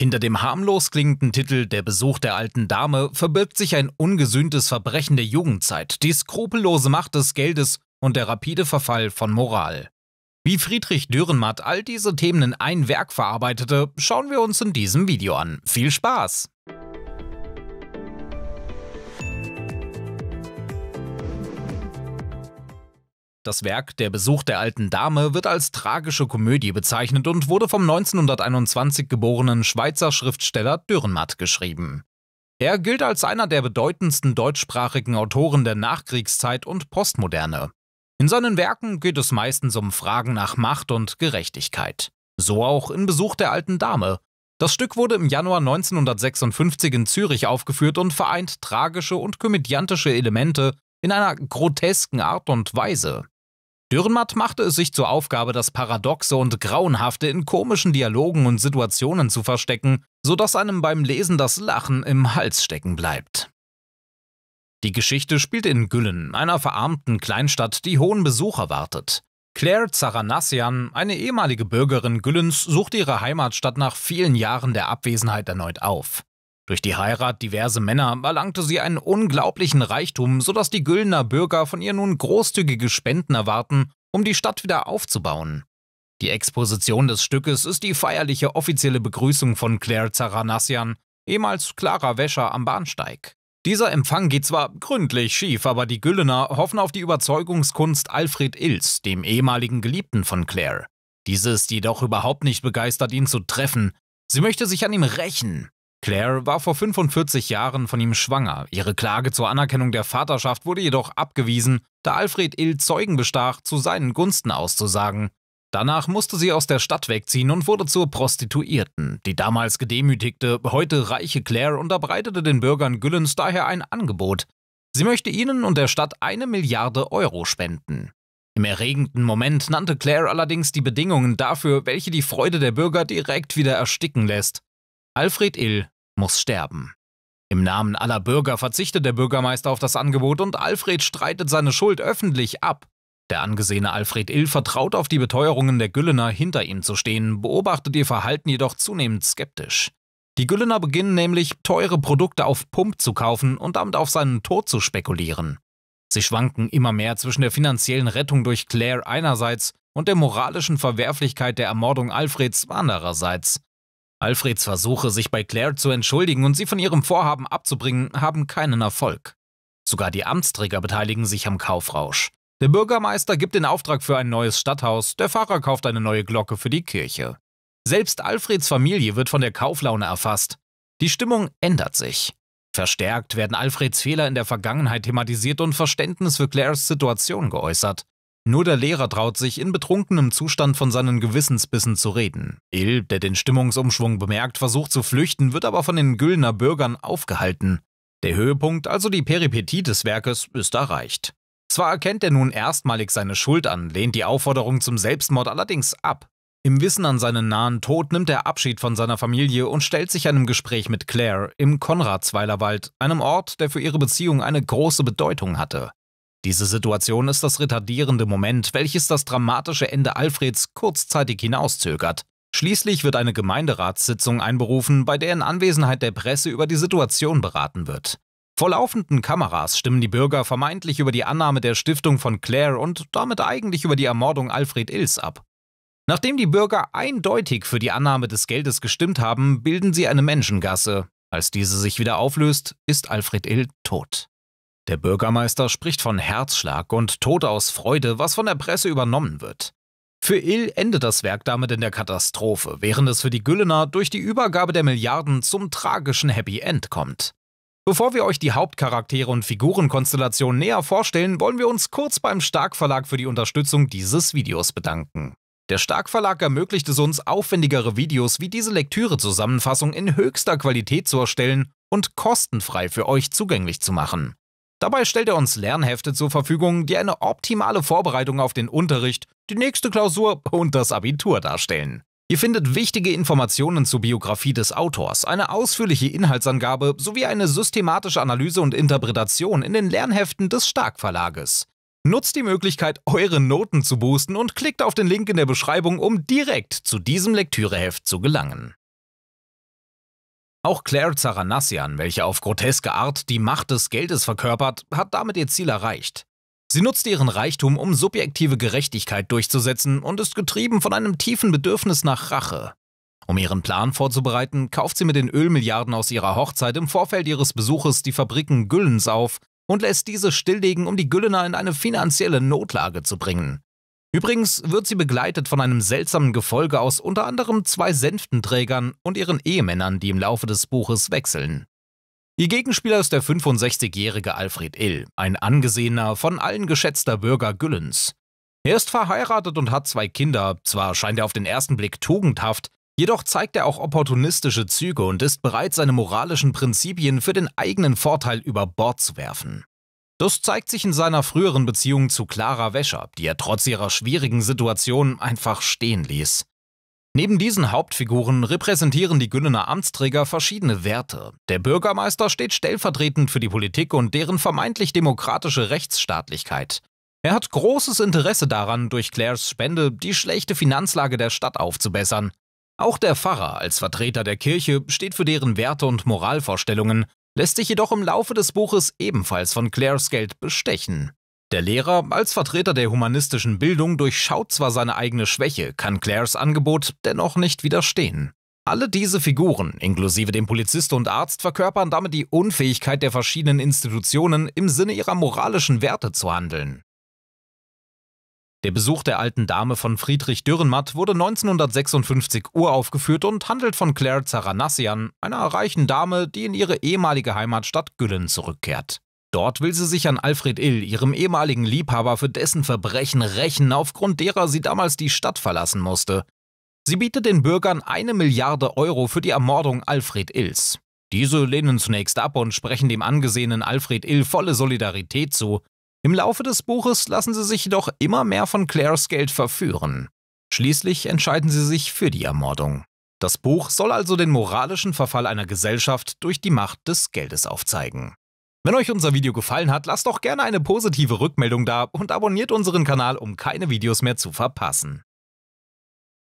Hinter dem harmlos klingenden Titel Der Besuch der alten Dame verbirgt sich ein ungesühntes Verbrechen der Jugendzeit, die skrupellose Macht des Geldes und der rapide Verfall von Moral. Wie Friedrich Dürrenmatt all diese Themen in ein Werk verarbeitete, schauen wir uns in diesem Video an. Viel Spaß! Das Werk Der Besuch der alten Dame wird als tragische Komödie bezeichnet und wurde vom 1921 geborenen Schweizer Schriftsteller Dürrenmatt geschrieben. Er gilt als einer der bedeutendsten deutschsprachigen Autoren der Nachkriegszeit und Postmoderne. In seinen Werken geht es meistens um Fragen nach Macht und Gerechtigkeit. So auch in Besuch der alten Dame. Das Stück wurde im Januar 1956 in Zürich aufgeführt und vereint tragische und komödiantische Elemente in einer grotesken Art und Weise. Dürrenmatt machte es sich zur Aufgabe, das Paradoxe und Grauenhafte in komischen Dialogen und Situationen zu verstecken, sodass einem beim Lesen das Lachen im Hals stecken bleibt. Die Geschichte spielt in Güllen, einer verarmten Kleinstadt, die hohen Besuch erwartet. Claire Zaranassian, eine ehemalige Bürgerin Güllens, sucht ihre Heimatstadt nach vielen Jahren der Abwesenheit erneut auf. Durch die Heirat diverse Männer erlangte sie einen unglaublichen Reichtum, sodass die Güllner Bürger von ihr nun großzügige Spenden erwarten, um die Stadt wieder aufzubauen. Die Exposition des Stückes ist die feierliche offizielle Begrüßung von Claire Zaranassian, ehemals Clara Wäscher am Bahnsteig. Dieser Empfang geht zwar gründlich schief, aber die Güllener hoffen auf die Überzeugungskunst Alfred Ilz, dem ehemaligen Geliebten von Claire. Diese ist jedoch überhaupt nicht begeistert, ihn zu treffen. Sie möchte sich an ihm rächen. Claire war vor 45 Jahren von ihm schwanger. Ihre Klage zur Anerkennung der Vaterschaft wurde jedoch abgewiesen, da Alfred Ill Zeugen bestach, zu seinen Gunsten auszusagen. Danach musste sie aus der Stadt wegziehen und wurde zur Prostituierten. Die damals gedemütigte, heute reiche Claire unterbreitete den Bürgern Güllens daher ein Angebot. Sie möchte ihnen und der Stadt eine Milliarde Euro spenden. Im erregenden Moment nannte Claire allerdings die Bedingungen dafür, welche die Freude der Bürger direkt wieder ersticken lässt. Alfred Ill muss sterben. Im Namen aller Bürger verzichtet der Bürgermeister auf das Angebot und Alfred streitet seine Schuld öffentlich ab. Der angesehene Alfred Ill vertraut auf die Beteuerungen der Güllener, hinter ihm zu stehen, beobachtet ihr Verhalten jedoch zunehmend skeptisch. Die Güllener beginnen nämlich, teure Produkte auf Pump zu kaufen und damit auf seinen Tod zu spekulieren. Sie schwanken immer mehr zwischen der finanziellen Rettung durch Claire einerseits und der moralischen Verwerflichkeit der Ermordung Alfreds andererseits. Alfreds Versuche, sich bei Claire zu entschuldigen und sie von ihrem Vorhaben abzubringen, haben keinen Erfolg. Sogar die Amtsträger beteiligen sich am Kaufrausch. Der Bürgermeister gibt den Auftrag für ein neues Stadthaus, der Pfarrer kauft eine neue Glocke für die Kirche. Selbst Alfreds Familie wird von der Kauflaune erfasst. Die Stimmung ändert sich. Verstärkt werden Alfreds Fehler in der Vergangenheit thematisiert und Verständnis für Claires Situation geäußert. Nur der Lehrer traut sich, in betrunkenem Zustand von seinen Gewissensbissen zu reden. Il, der den Stimmungsumschwung bemerkt, versucht zu flüchten, wird aber von den Güllner Bürgern aufgehalten. Der Höhepunkt, also die Peripetie des Werkes, ist erreicht. Zwar erkennt er nun erstmalig seine Schuld an, lehnt die Aufforderung zum Selbstmord allerdings ab. Im Wissen an seinen nahen Tod nimmt er Abschied von seiner Familie und stellt sich einem Gespräch mit Claire im Konradsweilerwald, einem Ort, der für ihre Beziehung eine große Bedeutung hatte. Diese Situation ist das retardierende Moment, welches das dramatische Ende Alfreds kurzzeitig hinauszögert. Schließlich wird eine Gemeinderatssitzung einberufen, bei der in Anwesenheit der Presse über die Situation beraten wird. Vor laufenden Kameras stimmen die Bürger vermeintlich über die Annahme der Stiftung von Claire und damit eigentlich über die Ermordung Alfred Ills ab. Nachdem die Bürger eindeutig für die Annahme des Geldes gestimmt haben, bilden sie eine Menschengasse. Als diese sich wieder auflöst, ist Alfred Ill tot. Der Bürgermeister spricht von Herzschlag und Tod aus Freude, was von der Presse übernommen wird. Für Il endet das Werk damit in der Katastrophe, während es für die Güllener durch die Übergabe der Milliarden zum tragischen Happy End kommt. Bevor wir euch die Hauptcharaktere und Figurenkonstellationen näher vorstellen, wollen wir uns kurz beim Stark Verlag für die Unterstützung dieses Videos bedanken. Der Stark Verlag ermöglicht es uns, aufwendigere Videos wie diese Lektüre-Zusammenfassung in höchster Qualität zu erstellen und kostenfrei für euch zugänglich zu machen. Dabei stellt er uns Lernhefte zur Verfügung, die eine optimale Vorbereitung auf den Unterricht, die nächste Klausur und das Abitur darstellen. Ihr findet wichtige Informationen zur Biografie des Autors, eine ausführliche Inhaltsangabe sowie eine systematische Analyse und Interpretation in den Lernheften des Stark Verlages. Nutzt die Möglichkeit, eure Noten zu boosten und klickt auf den Link in der Beschreibung, um direkt zu diesem Lektüreheft zu gelangen. Auch Claire Zaranassian, welche auf groteske Art die Macht des Geldes verkörpert, hat damit ihr Ziel erreicht. Sie nutzt ihren Reichtum, um subjektive Gerechtigkeit durchzusetzen und ist getrieben von einem tiefen Bedürfnis nach Rache. Um ihren Plan vorzubereiten, kauft sie mit den Ölmilliarden aus ihrer Hochzeit im Vorfeld ihres Besuches die Fabriken Güllens auf und lässt diese stilllegen, um die Güllener in eine finanzielle Notlage zu bringen. Übrigens wird sie begleitet von einem seltsamen Gefolge aus unter anderem zwei Sänftenträgern und ihren Ehemännern, die im Laufe des Buches wechseln. Ihr Gegenspieler ist der 65-jährige Alfred Ill, ein angesehener, von allen geschätzter Bürger Güllens. Er ist verheiratet und hat zwei Kinder, zwar scheint er auf den ersten Blick tugendhaft, jedoch zeigt er auch opportunistische Züge und ist bereit, seine moralischen Prinzipien für den eigenen Vorteil über Bord zu werfen. Das zeigt sich in seiner früheren Beziehung zu Clara Wäscher, die er trotz ihrer schwierigen Situation einfach stehen ließ. Neben diesen Hauptfiguren repräsentieren die Günnener Amtsträger verschiedene Werte. Der Bürgermeister steht stellvertretend für die Politik und deren vermeintlich demokratische Rechtsstaatlichkeit. Er hat großes Interesse daran, durch Claires Spende die schlechte Finanzlage der Stadt aufzubessern. Auch der Pfarrer als Vertreter der Kirche steht für deren Werte und Moralvorstellungen lässt sich jedoch im Laufe des Buches ebenfalls von Claires Geld bestechen. Der Lehrer, als Vertreter der humanistischen Bildung, durchschaut zwar seine eigene Schwäche, kann Claires Angebot dennoch nicht widerstehen. Alle diese Figuren, inklusive dem Polizist und Arzt, verkörpern damit die Unfähigkeit der verschiedenen Institutionen, im Sinne ihrer moralischen Werte zu handeln. Der Besuch der alten Dame von Friedrich Dürrenmatt wurde 1956 uraufgeführt und handelt von Claire Zaranassian, einer reichen Dame, die in ihre ehemalige Heimatstadt Güllen zurückkehrt. Dort will sie sich an Alfred Ill, ihrem ehemaligen Liebhaber, für dessen Verbrechen rächen, aufgrund derer sie damals die Stadt verlassen musste. Sie bietet den Bürgern eine Milliarde Euro für die Ermordung Alfred Ills. Diese lehnen zunächst ab und sprechen dem angesehenen Alfred Ill volle Solidarität zu, im Laufe des Buches lassen sie sich jedoch immer mehr von Claires Geld verführen. Schließlich entscheiden sie sich für die Ermordung. Das Buch soll also den moralischen Verfall einer Gesellschaft durch die Macht des Geldes aufzeigen. Wenn euch unser Video gefallen hat, lasst doch gerne eine positive Rückmeldung da und abonniert unseren Kanal, um keine Videos mehr zu verpassen.